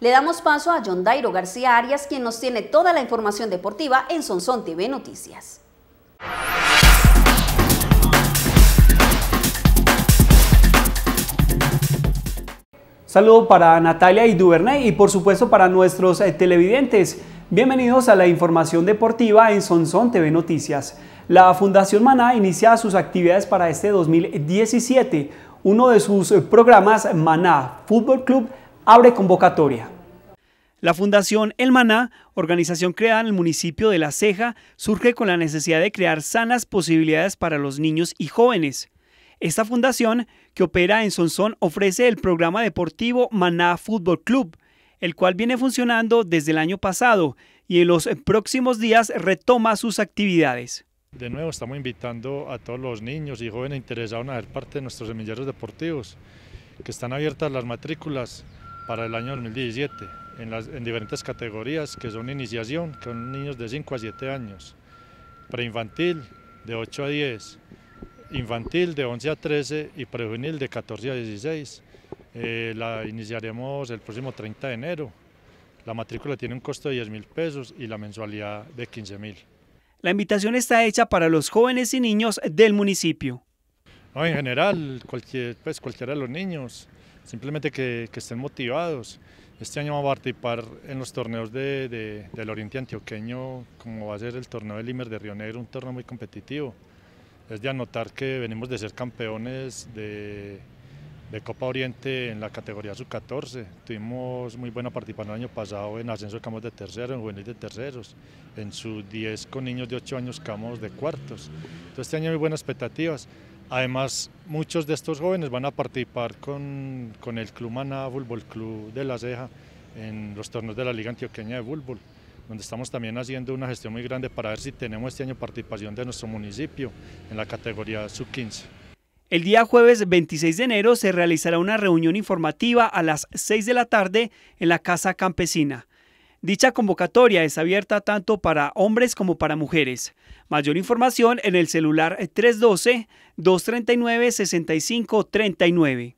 Le damos paso a John Dairo García Arias, quien nos tiene toda la información deportiva en Sonson TV Noticias. Saludo para Natalia y Duvernay y por supuesto para nuestros eh, televidentes. Bienvenidos a la información deportiva en Sonson TV Noticias. La Fundación Maná inicia sus actividades para este 2017. Uno de sus eh, programas, Maná Fútbol Club, abre convocatoria. La Fundación El Maná, organización creada en el municipio de La Ceja, surge con la necesidad de crear sanas posibilidades para los niños y jóvenes. Esta fundación, que opera en Sonsón, ofrece el programa deportivo Maná Fútbol Club, el cual viene funcionando desde el año pasado y en los próximos días retoma sus actividades. De nuevo estamos invitando a todos los niños y jóvenes interesados en ser parte de nuestros semilleros deportivos, que están abiertas las matrículas para el año 2017 en, diferentes categorías que son iniciación, que son niños de 5 a 7 años, preinfantil de 8 a 10, infantil de 11 a 13 y prejuvenil de 14 a 16. Eh, la iniciaremos el próximo 30 de enero. La matrícula tiene un costo de 10 mil pesos y la mensualidad de 15 mil. La invitación está hecha para los jóvenes y niños del municipio. en general, pues, cualquiera de los niños, simplemente que, estén motivados. Este año vamos a participar en los torneos del Oriente Antioqueño, como va a ser el torneo del Limer de Río Negro, un torneo muy competitivo. Es de anotar que venimos de ser campeones de, Copa Oriente en la categoría sub-14. Tuvimos muy buena participación el año pasado en ascenso de camos de terceros, en juvenil de terceros, en sub-10 con niños de 8 años Campos de cuartos. Entonces este año hay buenas expectativas. Además, muchos de estos jóvenes van a participar con, el Club Maná Fútbol Club de La Ceja en los torneos de la Liga Antioqueña de Fútbol, donde estamos también haciendo una gestión muy grande para ver si tenemos este año participación de nuestro municipio en la categoría sub-15. El día jueves 26 de enero se realizará una reunión informativa a las 6 de la tarde en la Casa Campesina. Dicha convocatoria es abierta tanto para hombres como para mujeres. Mayor información en el celular 312-239-6539. Eh,